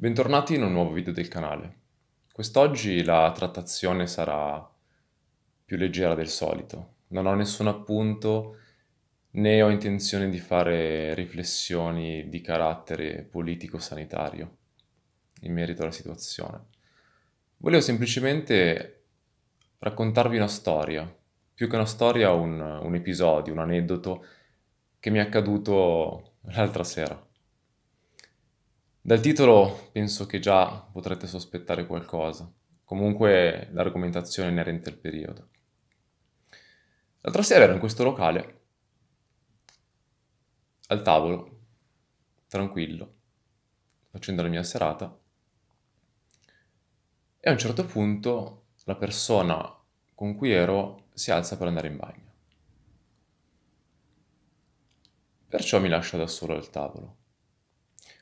Bentornati in un nuovo video del canale. Quest'oggi la trattazione sarà più leggera del solito. Non ho nessun appunto né ho intenzione di fare riflessioni di carattere politico-sanitario in merito alla situazione. Volevo semplicemente raccontarvi una storia, più che una storia un, un episodio, un aneddoto che mi è accaduto l'altra sera. Dal titolo penso che già potrete sospettare qualcosa, comunque l'argomentazione inerente al periodo. L'altra sera ero in questo locale, al tavolo, tranquillo, facendo la mia serata, e a un certo punto la persona con cui ero si alza per andare in bagno. Perciò mi lascia da solo al tavolo.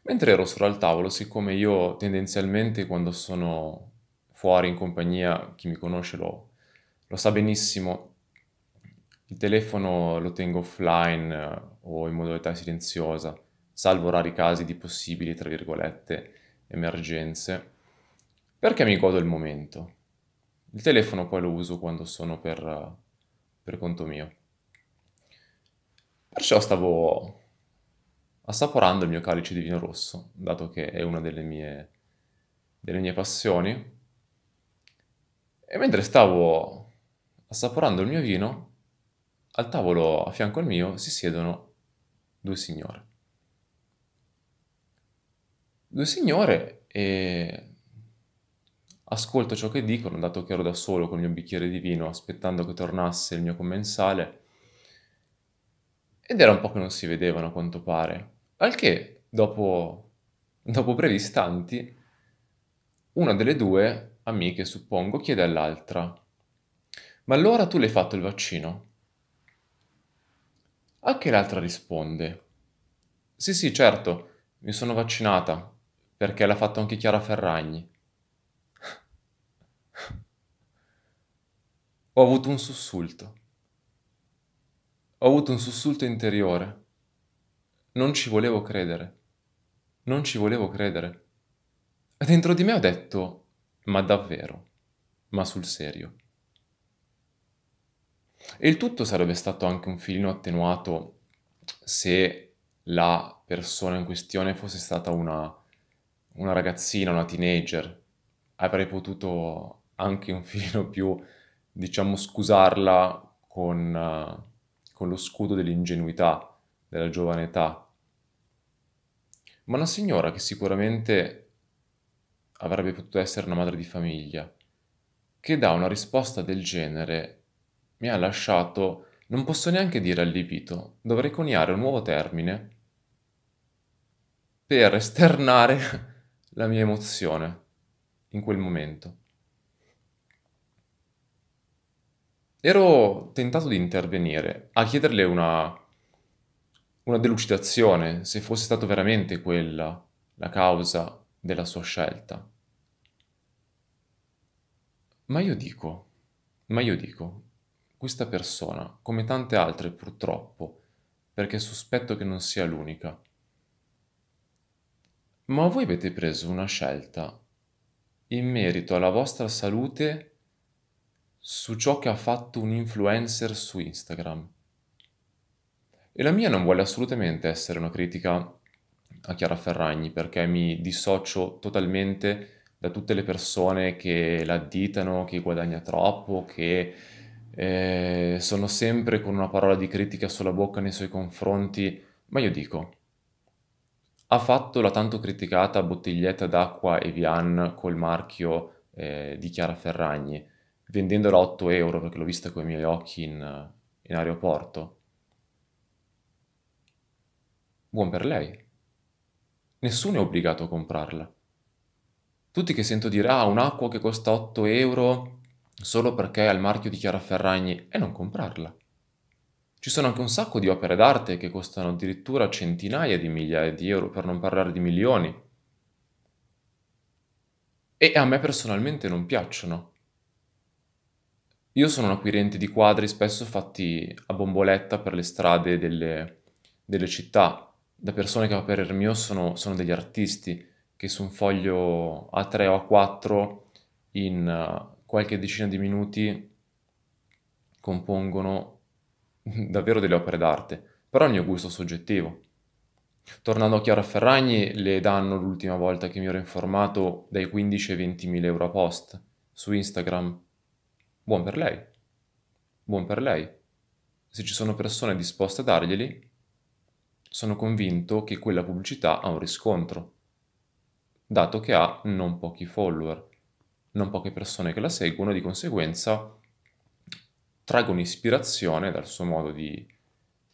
Mentre ero solo al tavolo, siccome io tendenzialmente quando sono fuori in compagnia, chi mi conosce lo, lo sa benissimo, il telefono lo tengo offline eh, o in modalità silenziosa, salvo rari casi di possibili, tra virgolette, emergenze, perché mi godo il momento. Il telefono poi lo uso quando sono per, per conto mio. Perciò stavo assaporando il mio calice di vino rosso, dato che è una delle mie, delle mie passioni. E mentre stavo assaporando il mio vino, al tavolo a fianco al mio si siedono due signore. Due signore e ascolto ciò che dicono, dato che ero da solo con il mio bicchiere di vino, aspettando che tornasse il mio commensale. Ed era un po' che non si vedevano, a quanto pare. Al che, dopo, dopo brevi istanti, una delle due amiche, suppongo, chiede all'altra, ma allora tu l'hai fatto il vaccino? A che l'altra risponde, sì sì certo, mi sono vaccinata, perché l'ha fatto anche Chiara Ferragni. Ho avuto un sussulto. Ho avuto un sussulto interiore. Non ci volevo credere. Non ci volevo credere. dentro di me ho detto, ma davvero? Ma sul serio? E il tutto sarebbe stato anche un filino attenuato se la persona in questione fosse stata una, una ragazzina, una teenager. Avrei potuto anche un filino più, diciamo, scusarla con, uh, con lo scudo dell'ingenuità, della giovane età, ma una signora che sicuramente avrebbe potuto essere una madre di famiglia, che dà una risposta del genere, mi ha lasciato, non posso neanche dire allibito, dovrei coniare un nuovo termine per esternare la mia emozione in quel momento. Ero tentato di intervenire, a chiederle una una delucidazione se fosse stata veramente quella la causa della sua scelta. Ma io dico, ma io dico, questa persona, come tante altre purtroppo, perché sospetto che non sia l'unica, ma voi avete preso una scelta in merito alla vostra salute su ciò che ha fatto un influencer su Instagram. E la mia non vuole assolutamente essere una critica a Chiara Ferragni perché mi dissocio totalmente da tutte le persone che la ditano, che guadagna troppo, che eh, sono sempre con una parola di critica sulla bocca nei suoi confronti, ma io dico, ha fatto la tanto criticata bottiglietta d'acqua Evian col marchio eh, di Chiara Ferragni, vendendola a 8 euro perché l'ho vista con i miei occhi in, in aeroporto. Buon per lei. Nessuno è obbligato a comprarla. Tutti che sento dire, ah, un'acqua che costa 8 euro solo perché è al marchio di Chiara Ferragni, e non comprarla. Ci sono anche un sacco di opere d'arte che costano addirittura centinaia di migliaia di euro, per non parlare di milioni. E a me personalmente non piacciono. Io sono un acquirente di quadri spesso fatti a bomboletta per le strade delle, delle città, da persone che a il mio sono, sono degli artisti che su un foglio A3 o A4 in eh, qualche decina di minuti compongono davvero delle opere d'arte, però il mio gusto soggettivo. Tornando a Chiara Ferragni, le danno l'ultima volta che mi ero informato dai 15 ai 20 mila euro a post su Instagram. Buon per lei. Buon per lei. Se ci sono persone disposte a darglieli, sono convinto che quella pubblicità ha un riscontro, dato che ha non pochi follower, non poche persone che la seguono e di conseguenza traggono ispirazione dal suo modo di,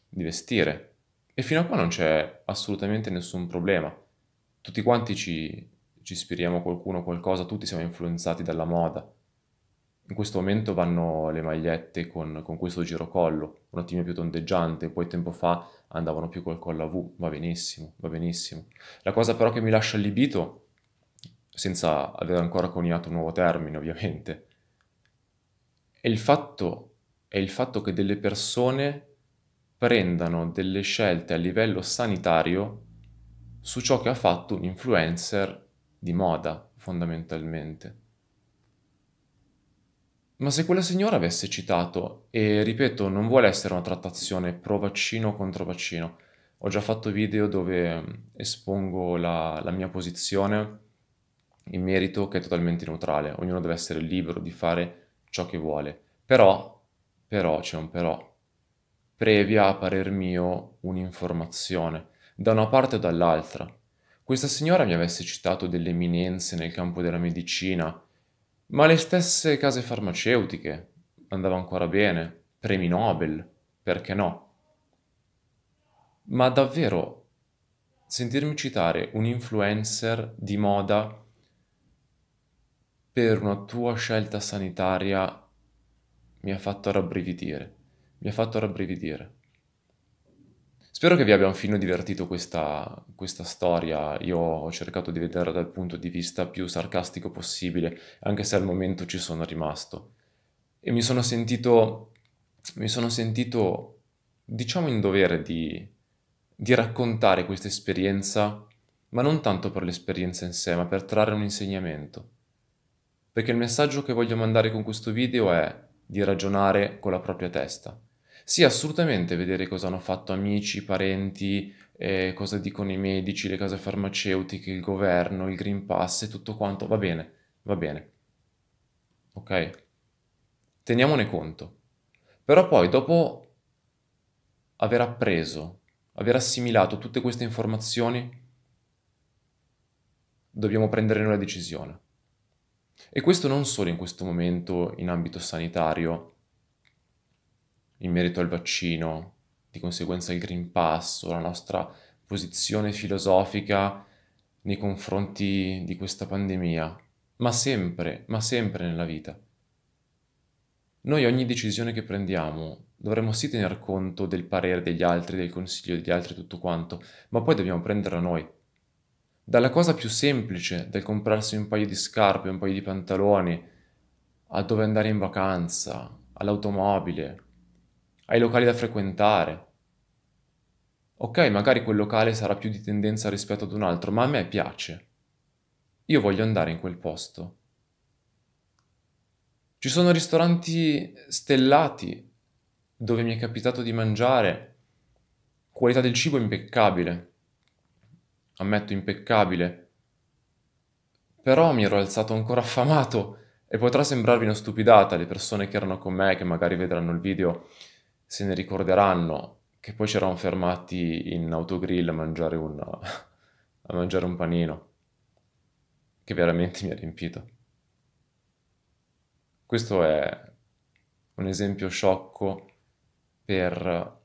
di vestire. E fino a qua non c'è assolutamente nessun problema. Tutti quanti ci, ci ispiriamo a qualcuno o qualcosa, tutti siamo influenzati dalla moda, in questo momento vanno le magliette con, con questo girocollo, un attimino più tondeggiante, poi tempo fa andavano più col collo a V, va benissimo, va benissimo. La cosa però che mi lascia allibito, senza aver ancora coniato un nuovo termine ovviamente, è il fatto, è il fatto che delle persone prendano delle scelte a livello sanitario su ciò che ha fatto un influencer di moda, fondamentalmente. Ma se quella signora avesse citato, e ripeto, non vuole essere una trattazione pro vaccino o contro vaccino, ho già fatto video dove mm, espongo la, la mia posizione in merito che è totalmente neutrale, ognuno deve essere libero di fare ciò che vuole. Però, però, c'è un però, previa a parer mio un'informazione, da una parte o dall'altra. Questa signora mi avesse citato delle eminenze nel campo della medicina, ma le stesse case farmaceutiche andava ancora bene, premi Nobel, perché no? Ma davvero sentirmi citare un influencer di moda per una tua scelta sanitaria mi ha fatto rabbrividire, mi ha fatto rabbrividire. Spero che vi abbia un filo divertito questa, questa, storia, io ho cercato di vederla dal punto di vista più sarcastico possibile, anche se al momento ci sono rimasto. E mi sono sentito, mi sono sentito diciamo in dovere di, di raccontare questa esperienza, ma non tanto per l'esperienza in sé, ma per trarre un insegnamento. Perché il messaggio che voglio mandare con questo video è di ragionare con la propria testa sì, assolutamente, vedere cosa hanno fatto amici, parenti, eh, cosa dicono i medici, le case farmaceutiche, il governo, il Green Pass e tutto quanto, va bene, va bene. Ok? Teniamone conto. Però poi, dopo aver appreso, aver assimilato tutte queste informazioni, dobbiamo prendere una decisione. E questo non solo in questo momento in ambito sanitario, in merito al vaccino, di conseguenza il Green Pass o la nostra posizione filosofica nei confronti di questa pandemia, ma sempre, ma sempre nella vita. Noi ogni decisione che prendiamo dovremmo sì tener conto del parere degli altri, del consiglio degli altri, tutto quanto, ma poi dobbiamo prenderla noi. Dalla cosa più semplice, del comprarsi un paio di scarpe, un paio di pantaloni, a dove andare in vacanza, all'automobile, ai locali da frequentare. Ok, magari quel locale sarà più di tendenza rispetto ad un altro, ma a me piace. Io voglio andare in quel posto. Ci sono ristoranti stellati dove mi è capitato di mangiare. Qualità del cibo impeccabile. Ammetto impeccabile. Però mi ero alzato ancora affamato e potrà sembrarvi una stupidata le persone che erano con me, che magari vedranno il video se ne ricorderanno che poi ci eravamo fermati in autogrill a mangiare, una, a mangiare un panino che veramente mi ha riempito. Questo è un esempio sciocco per,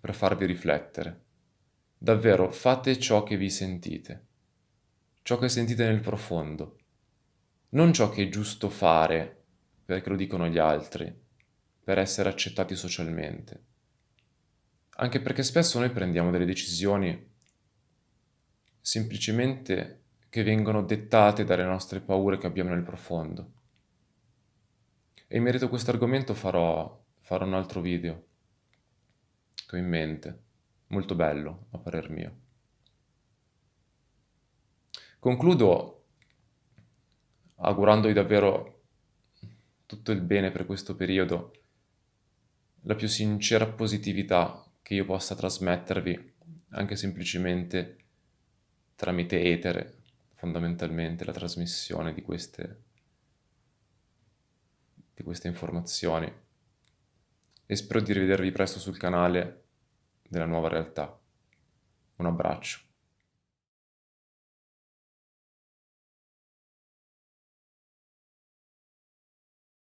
per farvi riflettere. Davvero, fate ciò che vi sentite, ciò che sentite nel profondo, non ciò che è giusto fare perché lo dicono gli altri, per essere accettati socialmente. Anche perché spesso noi prendiamo delle decisioni semplicemente che vengono dettate dalle nostre paure che abbiamo nel profondo. E in merito a questo argomento farò, farò un altro video che ho in mente, molto bello a parer mio. Concludo augurandovi davvero tutto il bene per questo periodo la più sincera positività che io possa trasmettervi, anche semplicemente tramite etere, fondamentalmente la trasmissione di queste, di queste informazioni. E spero di rivedervi presto sul canale della nuova realtà. Un abbraccio.